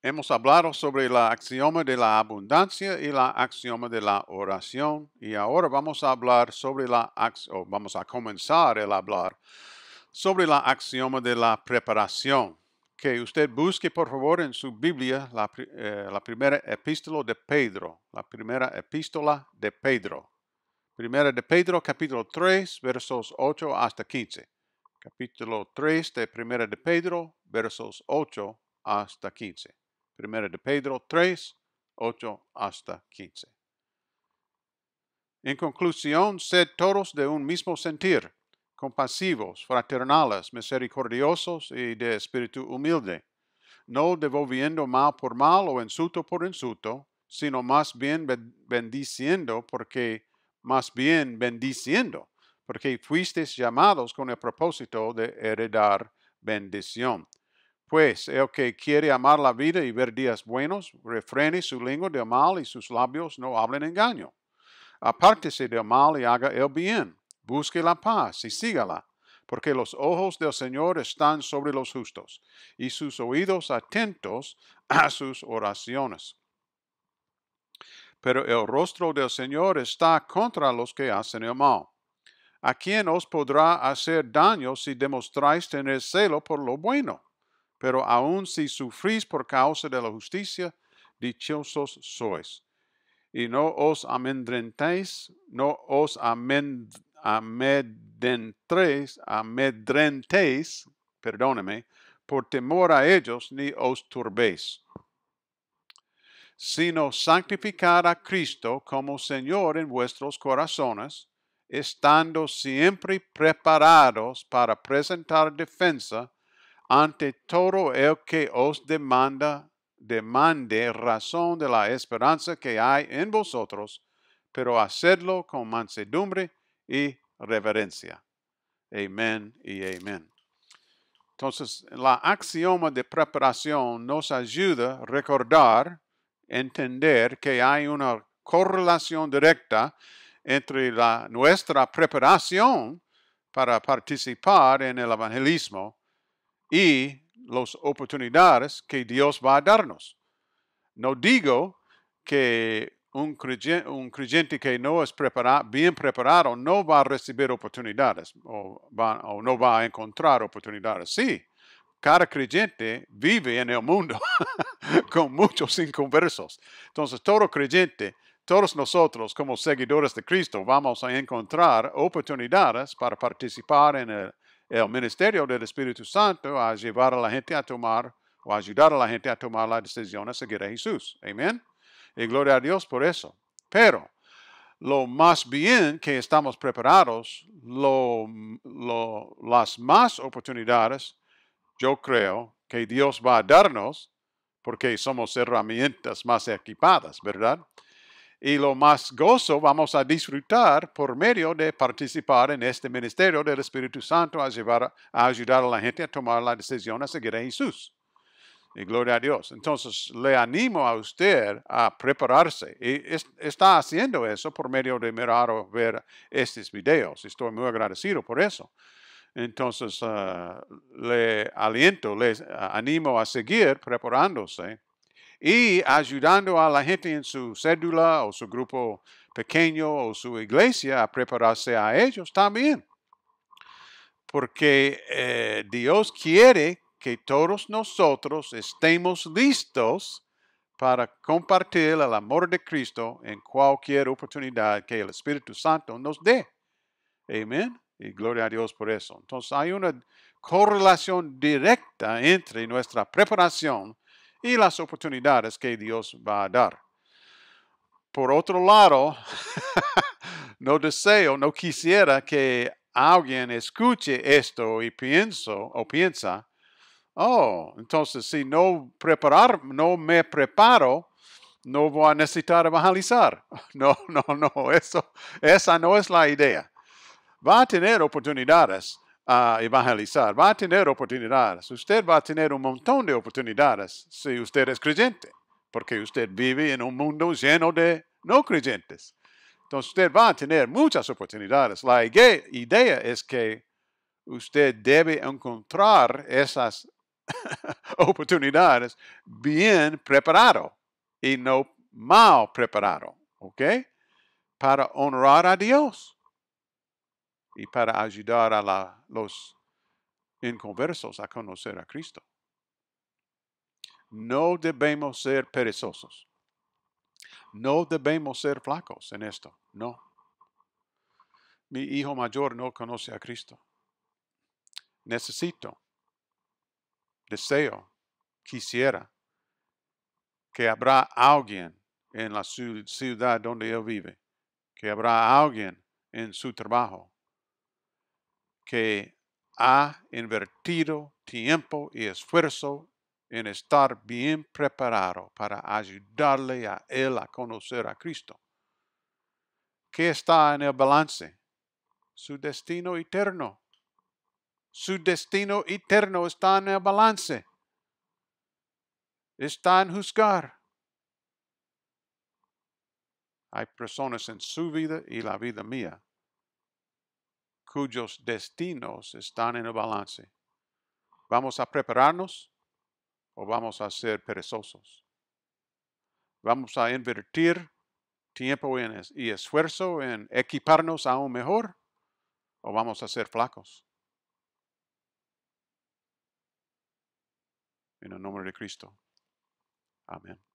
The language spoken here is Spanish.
Hemos hablado sobre la axioma de la abundancia y la axioma de la oración y ahora vamos a hablar sobre la o vamos a comenzar el hablar sobre la axioma de la preparación. Que usted busque por favor en su Biblia la, eh, la primera epístola de Pedro, la primera epístola de Pedro. Primera de Pedro capítulo 3 versos 8 hasta 15. Capítulo 3 de Primera de Pedro versos 8 hasta 15. Primera de Pedro 3, 8 hasta 15. En conclusión, sed todos de un mismo sentir, compasivos, fraternales, misericordiosos y de espíritu humilde, no devolviendo mal por mal o insulto por insulto, sino más bien bendiciendo porque más bien bendiciendo, porque fuisteis llamados con el propósito de heredar bendición. Pues el eh, que quiere amar la vida y ver días buenos, refrene su lengua del mal y sus labios no hablen engaño. Apártese del mal y haga el bien. Busque la paz y sígala, porque los ojos del Señor están sobre los justos y sus oídos atentos a sus oraciones. Pero el rostro del Señor está contra los que hacen el mal. ¿A quién os podrá hacer daño si demostráis tener celo por lo bueno? Pero aun si sufrís por causa de la justicia, dichosos sois. Y no os amedrentéis, no os amedrentéis, amedrentéis, perdóneme, por temor a ellos, ni os turbéis sino santificar a Cristo como Señor en vuestros corazones, estando siempre preparados para presentar defensa ante todo el que os demanda, demande razón de la esperanza que hay en vosotros, pero hacedlo con mansedumbre y reverencia. Amén y amén. Entonces, la axioma de preparación nos ayuda a recordar, entender que hay una correlación directa entre la, nuestra preparación para participar en el evangelismo y las oportunidades que Dios va a darnos. No digo que un creyente, que no es bien preparado no va a recibir oportunidades o, o no va a encontrar oportunidades. Sí, cada creyente vive en el mundo con muchos inconversos. Entonces, todo creyente, todos nosotros como seguidores de Cristo vamos a encontrar oportunidades para participar en el, el ministerio del Espíritu Santo a llevar a la gente a tomar o ayudar a la gente a tomar la decisión a seguir a Jesús. Amén. Y gloria a Dios por eso. Pero lo más bien que estamos preparados, lo, lo, las más oportunidades, yo creo que Dios va a darnos porque somos herramientas más equipadas, ¿verdad? y lo más gozo vamos a disfrutar por medio de participar en este ministerio del Espíritu Santo a, llevar, a ayudar a la gente a tomar la decisión a seguir a Jesús. Y gloria a Dios. Entonces, le animo a usted a prepararse. Y está haciendo eso por medio de mirar o ver estos videos. Estoy muy agradecido por eso. Entonces, ah, le aliento, les ah, animo a seguir preparándose y ayudando a la gente en su cédula o su grupo pequeño o su iglesia a prepararse a ellos también. Porque eh, Dios quiere que todos nosotros estemos listos para compartir el amor de Cristo en cualquier oportunidad que el Espíritu Santo nos dé. Amén. Y gloria a Dios por eso. Entonces hay una correlación directa entre nuestra preparación y las oportunidades que Dios va a dar. Por otro lado, no deseo, no quisiera que alguien escuche esto y pienso o piensa, oh, entonces si no preparar, no me preparo, no voy a necesitar evangelizar. No, no, no, eso, esa no es la idea. Va a tener oportunidades, a evangelizar, va a tener oportunidades. Usted va a tener un montón de oportunidades si usted es creyente, porque usted vive en un mundo lleno de no creyentes. Entonces usted va a tener muchas oportunidades. La idea es que usted debe encontrar esas oportunidades bien preparado y no mal preparado, ¿ok? Para honrar a Dios y para ayudar a los inconversos a conocer a Cristo. No debemos ser perezosos. No debemos ser flacos en esto, no. Mi hijo mayor no conoce a Cristo. Necesito, deseo, quisiera que habrá alguien en la ciudad donde él vive, que habrá alguien en su trabajo, que ha invertido tiempo y esfuerzo en estar bien preparado para ayudarle a él a conocer a Cristo. ¿Qué está en el balance? Su destino eterno. Su destino eterno está en el balance. Está en juzgar. Hay personas en su vida y la vida mía cuyos destinos están en el balance. ¿Vamos a prepararnos o vamos a ser perezosos? ¿Vamos a invertir tiempo y esfuerzo en equiparnos aún mejor o vamos a ser flacos? En el nombre de Cristo. Amén.